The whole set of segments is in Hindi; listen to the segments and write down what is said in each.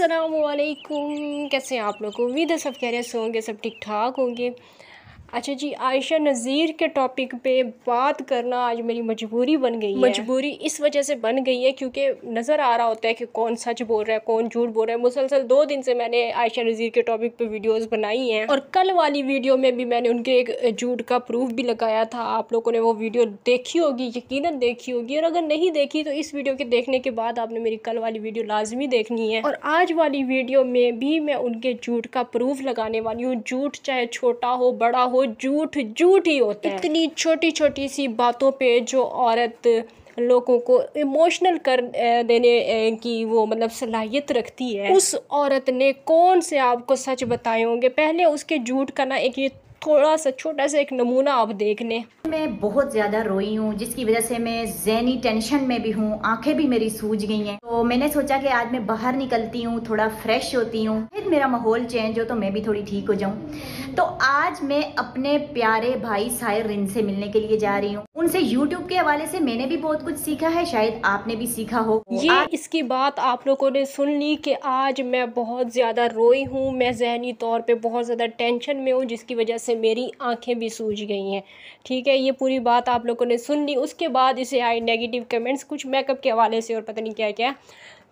असलकुम कैसे हैं आप लोग उम्मीद है सब कह रहे होंगे सब ठीक ठाक होंगे अच्छा जी आयशा नज़ीर के टॉपिक पे बात करना आज मेरी मजबूरी बन गई है मजबूरी इस वजह से बन गई है क्योंकि नज़र आ रहा होता है कि कौन सच बोल रहा है कौन झूठ बोल रहा है मुसलसल दो दिन से मैंने आयशा नज़ीर के टॉपिक पे वीडियोस बनाई हैं और कल वाली वीडियो में भी मैंने उनके एक झूठ का प्रूफ भी लगाया था आप लोगों ने वो वीडियो देखी होगी यकीन देखी होगी और अगर नहीं देखी तो इस वीडियो के देखने के बाद आपने मेरी कल वाली वीडियो लाजमी देखनी है और आज वाली वीडियो में भी मैं उनके झूठ का प्रूफ लगाने वाली हूँ झूठ चाहे छोटा हो बड़ा हो वो झूठ झूठ ही होता है इतनी छोटी छोटी सी बातों पे जो औरत लोगों को इमोशनल कर देने की वो मतलब सलाहियत रखती है उस औरत ने कौन से आपको सच बताए होंगे पहले उसके झूठ का ना एक ये थोड़ा सा छोटा सा एक नमूना आप देख लें मैं बहुत ज़्यादा रोई हूँ जिसकी वजह से मैं जहनी टेंशन में भी हूँ आंखें भी मेरी सूज गई हैं तो मैंने सोचा कि आज मैं बाहर निकलती हूँ थोड़ा फ्रेश होती हूँ दिन मेरा माहौल चेंज हो तो मैं भी थोड़ी ठीक हो जाऊँ तो आज मैं अपने प्यारे भाई सायर रिन से मिलने के लिए जा रही हूँ उनसे यूट्यूब के हवाले से मैंने भी बहुत कुछ सीखा है शायद आपने भी सीखा हो ये आ... इसकी बात आप लोगों ने सुन ली कि आज मैं बहुत ज़्यादा रोई हूँ मैं जहनी तौर पर बहुत ज़्यादा टेंशन में हूँ जिसकी वजह से मेरी आंखें भी सूझ गई हैं ठीक है ये पूरी बात आप लोगों ने सुन ली उसके बाद इसे आई नेगेटिव कमेंट्स कुछ मेकअप के हवाले से और पता नहीं क्या क्या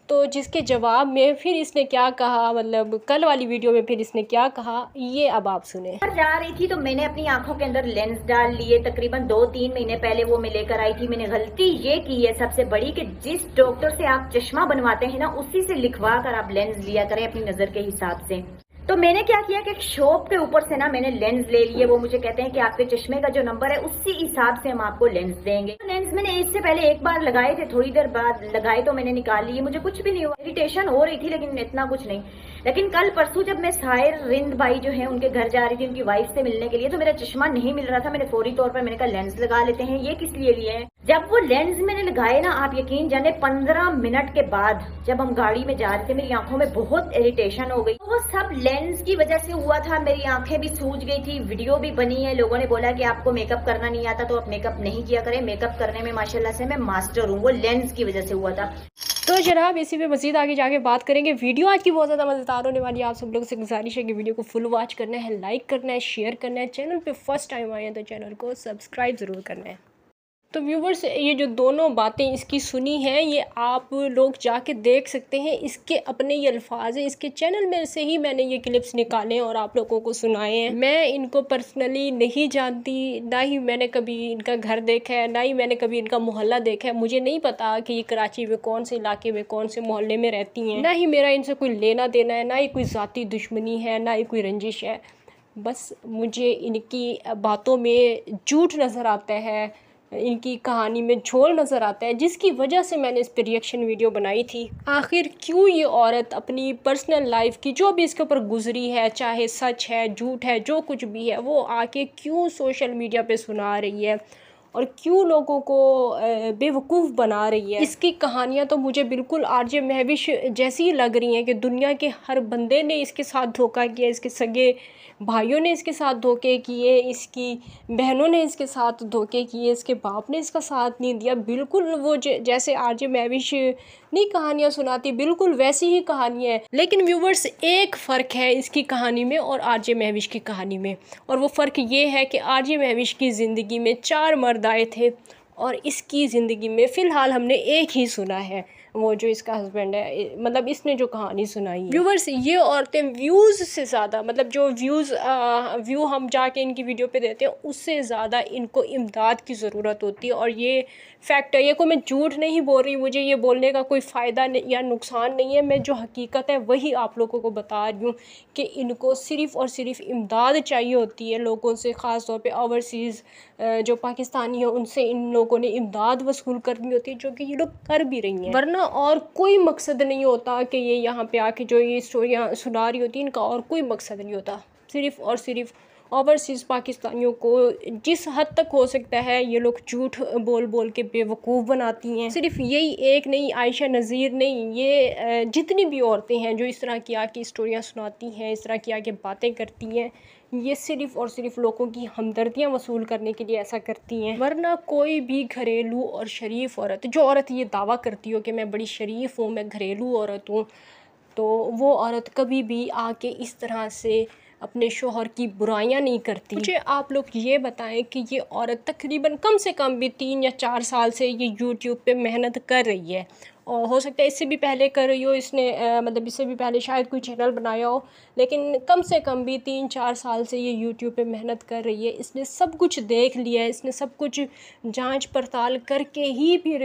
तो जिसके जवाब में फिर इसने क्या कहा मतलब कल वाली वीडियो में फिर इसने क्या कहा ये अब आप सुने जा रही थी तो मैंने अपनी आंखों के अंदर लेंस डाल लिए तकरीबन दो तीन महीने पहले वो मैं लेकर आई थी मैंने गलती ये की है सबसे बड़ी कि जिस डॉक्टर से आप चश्मा बनवाते हैं ना उसी से लिखवा कर आप लेंस लिया करें अपनी नजर के हिसाब से तो मैंने क्या किया कि शॉप के ऊपर से ना मैंने लेंस ले लिए वो मुझे कहते हैं कि आपके चश्मे का जो नंबर है उसी हिसाब से हम आपको लेंस देंगे तो लेंस मैंने इससे पहले एक बार लगाए थे थोड़ी देर बाद लगाए तो मैंने निकाल लिए मुझे कुछ भी नहीं हुआ इरिटेशन हो रही थी लेकिन इतना कुछ नहीं लेकिन कल परसों जब मैं साहिर रिंद भाई जो है उनके घर जा रही थी उनकी वाइफ से मिलने के लिए तो मेरा चश्मा नहीं मिल रहा था मैंने फौरी तौर पर मैंने कहा लेंस लगा लेते हैं ये किस लिए लिए हैं जब वो लेंस मैंने लगाए ना आप यकीन जाने पंद्रह मिनट के बाद जब हम गाड़ी में जा रहे थे मेरी आंखों में बहुत इरिटेशन हो गई वो सब लेंस की वजह से हुआ था मेरी आंखें भी सूज गई थी वीडियो भी बनी है लोगों ने बोला कि आपको मेकअप करना नहीं आता तो आप मेकअप नहीं किया करें मेकअप करने में माशाल्लाह से मैं मास्टर हूँ वो लेंस की वजह से हुआ था तो जनाब इसी पे मज़ीद आगे जाके बात करेंगे वीडियो आज की बहुत ज़्यादा मज़ेदार होने वाली है आप सब लोगों से गुजारिश है कि वीडियो को फुल वॉच करना है लाइक करना है शेयर करना है चैनल पे फर्स्ट टाइम आए हैं तो चैनल को सब्सक्राइब ज़रूर करना है तो व्यूवर्स ये जो दोनों बातें इसकी सुनी हैं ये आप लोग जाके देख सकते हैं इसके अपने ये अल्फाज हैं इसके चैनल में से ही मैंने ये क्लिप्स निकाले और आप लोगों को सुनाए हैं मैं इनको पर्सनली नहीं जानती ना ही मैंने कभी इनका घर देखा है ना ही मैंने कभी इनका मोहल्ला देखा है मुझे नहीं पता कि ये कराची में कौन से इलाके में कौन से मोहल्ले में रहती हैं ना ही मेरा इनसे कोई लेना देना है ना ही कोई ज़ाती दुश्मनी है ना ही कोई रंजिश है बस मुझे इनकी बातों में झूठ नज़र आता है इनकी कहानी में झोल नज़र आता है जिसकी वजह से मैंने इस पर रिएक्शन वीडियो बनाई थी आखिर क्यों ये औरत अपनी पर्सनल लाइफ की जो भी इसके ऊपर गुजरी है चाहे सच है झूठ है जो कुछ भी है वो आके क्यों सोशल मीडिया पे सुना रही है और क्यों लोगों को बेवकूफ़ बना रही है इसकी कहानियाँ तो मुझे बिल्कुल आरजे महविश जैसी लग रही हैं कि दुनिया के हर बंदे ने इसके साथ धोखा किया इसके सगे भाइयों ने इसके साथ धोखे किए इसकी बहनों ने इसके साथ धोखे किए इसके बाप ने इसका साथ नहीं दिया बिल्कुल वो जैसे आरजे महविश अपनी कहानियां सुनाती बिल्कुल वैसी ही कहानी है लेकिन व्यूवर्स एक फ़र्क है इसकी कहानी में और जे महविश की कहानी में और वो फ़र्क ये है कि जे महविश की ज़िंदगी में चार मर्द आए थे और इसकी ज़िंदगी में फ़िलहाल हमने एक ही सुना है वो जो इसका हस्बैंड है मतलब इसने जो कहानी सुनाई व्यूवर्स ये औरतें व्यूज़ से ज़्यादा मतलब जो व्यूज़ व्यू हम जाके इनकी वीडियो पे देते हैं उससे ज़्यादा इनको इमदाद की ज़रूरत होती है और ये फैक्ट है ये कोई मैं झूठ नहीं बोल रही मुझे ये बोलने का कोई फ़ायदा या नुकसान नहीं है मैं जो हकीकत है वही आप लोगों को बता रही हूँ कि इनको सिर्फ़ और सिर्फ इमदाद चाहिए होती है लोगों से ख़ास तौर पर ओवरसीज़ जो पाकिस्तानी है उनसे इन लोगों ने इमदाद वसूल करनी होती है जो कि ये लोग कर भी रही हैं वरना और कोई मकसद नहीं होता कि ये यहाँ पे आके जो ये स्टोरियाँ सुना रही होती इनका और कोई मकसद नहीं होता सिर्फ़ और सिर्फ़ ओवरसीज़ पाकिस्तानियों को जिस हद तक हो सकता है ये लोग झूठ बोल बोल के बेवकूफ़ बनाती हैं सिर्फ यही एक नहीं आयशा नज़ीर नहीं ये जितनी भी औरतें हैं जो इस तरह की आके स्टोरियाँ सुनाती हैं इस तरह की आके बातें करती हैं ये सिर्फ़ और सिर्फ लोगों की हमदर्दियाँ वसूल करने के लिए ऐसा करती हैं वरना कोई भी घरेलू और शरीफ औरत जो औरत ये दावा करती हो कि मैं बड़ी शरीफ हूँ मैं घरेलू औरत हूँ तो वो औरत कभी भी आके इस तरह से अपने शोहर की बुराइयां नहीं करती मुझे आप लोग ये बताएं कि ये औरत तकरीबन कम से कम भी तीन या चार साल से ये यूट्यूब पे मेहनत कर रही है और हो सकता है इससे भी पहले कर रही हो इसने आ, मतलब इससे भी पहले शायद कोई चैनल बनाया हो लेकिन कम से कम भी तीन चार साल से ये यूट्यूब पे मेहनत कर रही है इसने सब कुछ देख लिया है इसने सब कुछ जांच पड़ताल करके ही फिर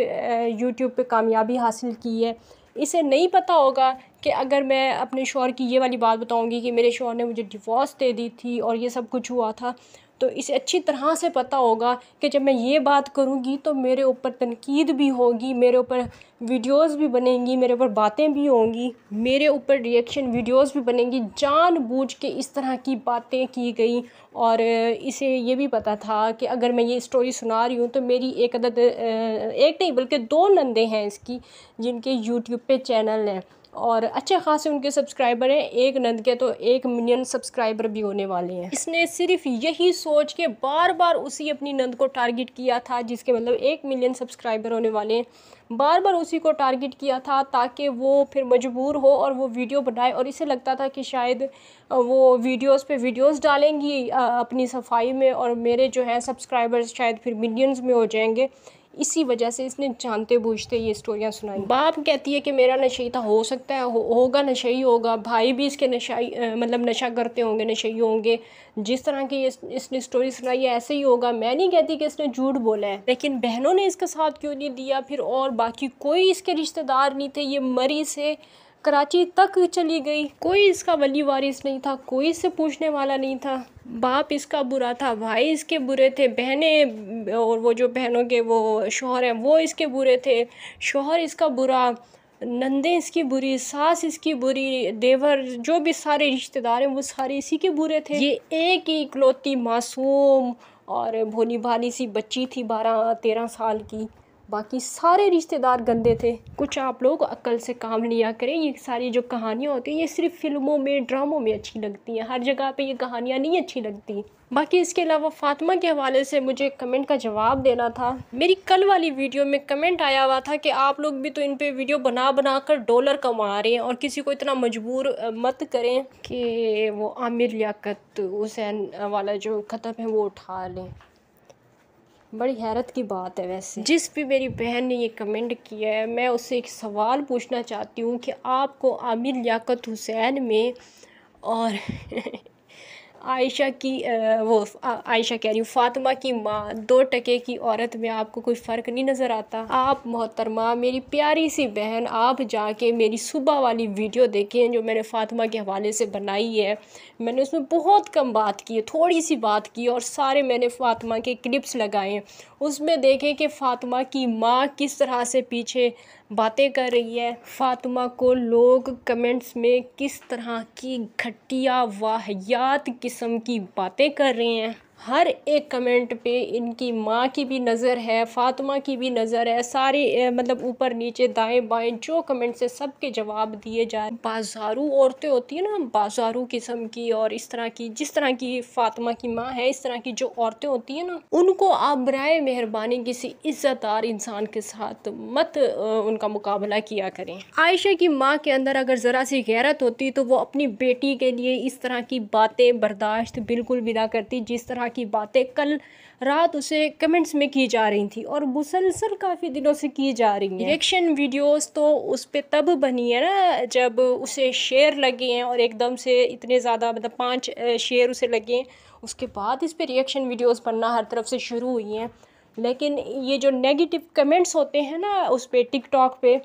यूट्यूब पे कामयाबी हासिल की है इसे नहीं पता होगा कि अगर मैं अपने शोहर की ये वाली बात बताऊंगी कि मेरे शोहर ने मुझे डिवोर्स दे दी थी और ये सब कुछ हुआ था तो इसे अच्छी तरह से पता होगा कि जब मैं ये बात करूँगी तो मेरे ऊपर तनकीद भी होगी मेरे ऊपर वीडियोज़ भी बनेंगी मेरे ऊपर बातें भी होंगी मेरे ऊपर रिएक्शन वीडियोज़ भी बनेंगी जानबूझ के इस तरह की बातें की गई और इसे ये भी पता था कि अगर मैं ये स्टोरी सुना रही हूँ तो मेरी एक अदद एक नहीं बल्कि दो नंदे हैं इसकी जिनके यूट्यूब पे चैनल हैं और अच्छे खासे उनके सब्सक्राइबर हैं एक नंद के तो एक मिलियन सब्सक्राइबर भी होने वाले हैं इसने सिर्फ यही सोच के बार बार उसी अपनी नंद को टारगेट किया था जिसके मतलब एक मिलियन सब्सक्राइबर होने वाले हैं बार बार उसी को टारगेट किया था ताकि वो फिर मजबूर हो और वो वीडियो बनाए और इसे लगता था कि शायद वो वीडियोस पे वीडियोस डालेंगी अपनी सफाई में और मेरे जो है सब्सक्राइबर्स शायद फिर मिलियंस में हो जाएंगे इसी वजह से इसने जानते बूझते ये स्टोरियाँ सुनाई बाप कहती है कि मेरा नशे था हो सकता है हो, होगा नशे ही होगा भाई भी इसके नशाई मतलब नशा करते होंगे नशे होंगे जिस तरह की इस, इसने स्टोरी सुनाई है ऐसे ही होगा मैं नहीं कहती कि इसने झूठ बोला है लेकिन बहनों ने इसका साथ क्यों नहीं दिया फिर और बाकी कोई इसके रिश्तेदार नहीं थे ये मरी से कराची तक चली गई कोई इसका वली वारिस नहीं था कोई इससे पूछने वाला नहीं था बाप इसका बुरा था भाई इसके बुरे थे बहनें और वो जो बहनों के वो शोहर हैं वो इसके बुरे थे शोहर इसका बुरा नंदे इसकी बुरी सास इसकी बुरी देवर जो भी सारे रिश्तेदार हैं वो सारे इसी के बुरे थे ये एक ही इकलौती मासूम और भोली भाली सी बच्ची थी बारह तेरह साल की बाकी सारे रिश्तेदार गंदे थे कुछ आप लोग अक्ल से काम लिया करें ये सारी जो कहानियाँ होती हैं ये सिर्फ फिल्मों में ड्रामों में अच्छी लगती हैं हर जगह पे ये कहानियाँ नहीं अच्छी लगती बाकी इसके अलावा फातिमा के हवाले से मुझे कमेंट का जवाब देना था मेरी कल वाली वीडियो में कमेंट आया हुआ था कि आप लोग भी तो इन पर वीडियो बना बना कर डॉलर कमा रहे हैं और किसी को इतना मजबूर मत करें कि वो आमिर लियाकत हुसैन वाला जो खत्म है वो उठा लें बड़ी हैरत की बात है वैसे जिस भी मेरी बहन ने ये कमेंट किया है मैं उससे एक सवाल पूछना चाहती हूँ कि आपको आमिर लियाकत हुसैन में और आयशा की वो आयशा कह रही हूँ फातिमा की माँ दो टके की औरत में आपको कोई फ़र्क नहीं नज़र आता आप मोहतरमा मेरी प्यारी सी बहन आप जाके मेरी सुबह वाली वीडियो देखें जो मैंने फातिमा के हवाले से बनाई है मैंने उसमें बहुत कम बात की है थोड़ी सी बात की और सारे मैंने फातिमा के क्लिप्स लगाए हैं उसमें देखें कि फ़ातिमा की माँ किस तरह से पीछे बातें कर रही है फातिमा को लोग कमेंट्स में किस तरह की घटिया वाहियात किस्म की बातें कर रहे हैं हर एक कमेंट पे इनकी माँ की भी नज़र है फातिमा की भी नज़र है सारे मतलब ऊपर नीचे दाएं बाएं जो कमेंट है सब के जवाब दिए जाए बाजारू औरतें होती हैं ना बाजारू किस्म की और इस तरह की जिस तरह की फातिमा की माँ है इस तरह की जो औरतें होती हैं ना उनको आप बर मेहरबानी किसी इज्जतदार इंसान के साथ मत उनका मुकाबला किया करें आयशा की माँ के अंदर अगर ज़रा सी गैरत होती तो वो अपनी बेटी के लिए इस तरह की बातें बर्दाश्त बिल्कुल भी ना करती जिस तरह की बातें कल रात उसे कमेंट्स में की जा रही थी और मुसलसल काफ़ी दिनों से की जा रही हैं रिएक्शन वीडियोस तो उस पर तब बनी है ना जब उसे शेयर लगे हैं और एकदम से इतने ज़्यादा मतलब पांच शेयर उसे लगे हैं उसके बाद इस पर रिएक्शन वीडियोस बनना हर तरफ से शुरू हुई हैं लेकिन ये जो नेगेटिव कमेंट्स होते हैं ना उस पर टिकटॉक पे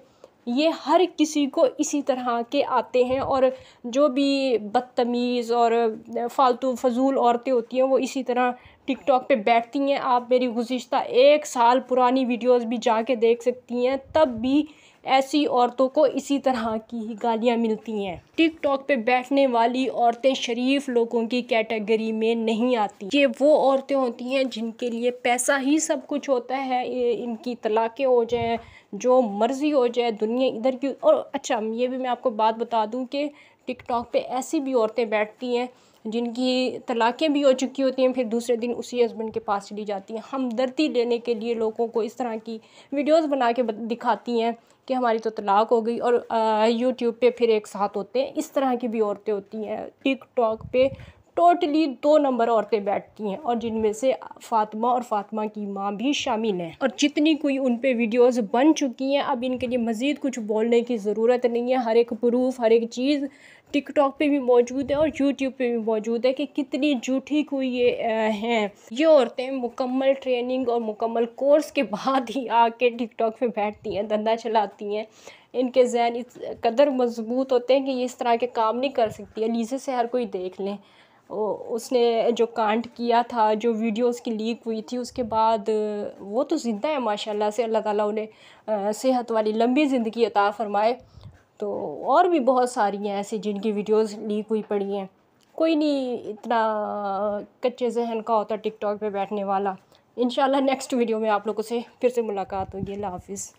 ये हर किसी को इसी तरह के आते हैं और जो भी बदतमीज़ और फालतू फजूल औरतें होती हैं वो इसी तरह टिकटॉक पे बैठती हैं आप मेरी गुज्त एक साल पुरानी वीडियोस भी जाके देख सकती हैं तब भी ऐसी औरतों को इसी तरह की ही गालियाँ मिलती हैं टिकटॉक पे बैठने वाली औरतें शरीफ लोगों की कैटेगरी में नहीं आती ये वो औरतें होती हैं जिनके लिए पैसा ही सब कुछ होता है इनकी तलाक़ें हो जाएँ जो मर्ज़ी हो जाए दुनिया इधर की और अच्छा ये भी मैं आपको बात बता दूँ कि टिकटॉक पे ऐसी भी औरतें बैठती हैं जिनकी तलाक़ें भी हो चुकी होती हैं फिर दूसरे दिन उसी हस्बैंड के पास चली जाती हैं हमदर्दी लेने के लिए लोगों को इस तरह की वीडियोस बना के दिखाती हैं कि हमारी तो तलाक हो गई और यूट्यूब पे फिर एक साथ होते हैं इस तरह की भी औरतें होती हैं टिकटॉक पे टोटली दो नंबर औरतें बैठती हैं और जिनमें से फातिमा और फातिमा की माँ भी शामिल हैं और जितनी कोई उन पर वीडियोस बन चुकी हैं अब इनके लिए मज़ीद कुछ बोलने की ज़रूरत नहीं है हर एक प्रूफ हर एक चीज़ टिकटॉक पे भी मौजूद है और यूट्यूब पे भी मौजूद है कि कितनी झूठी कोई ये हैं ये औरतें मुकम्मल ट्रेनिंग और मुकम्मल कोर्स के बाद ही आके टिकटॉक पे बैठती हैं धंधा चलाती हैं इनके जहन इस कदर मजबूत होते हैं कि ये इस तरह के काम नहीं कर सकती है लीजे से हर कोई देख लें उसने जो कांड किया था जो वीडियो उसकी लीक हुई थी उसके बाद वो तो ज़िंदा है माशाल्लाह से अल्लाह ताला उन्हें सेहत वाली लंबी ज़िंदगी अता फ़रमाए तो और भी बहुत सारी हैं ऐसी जिनकी वीडियोस लीक हुई पड़ी हैं कोई नहीं इतना कच्चे जहन का होता टिकट पे बैठने वाला इन नेक्स्ट वीडियो में आप लोगों से फिर से मुलाकात होगी अल्लाह हाफिज़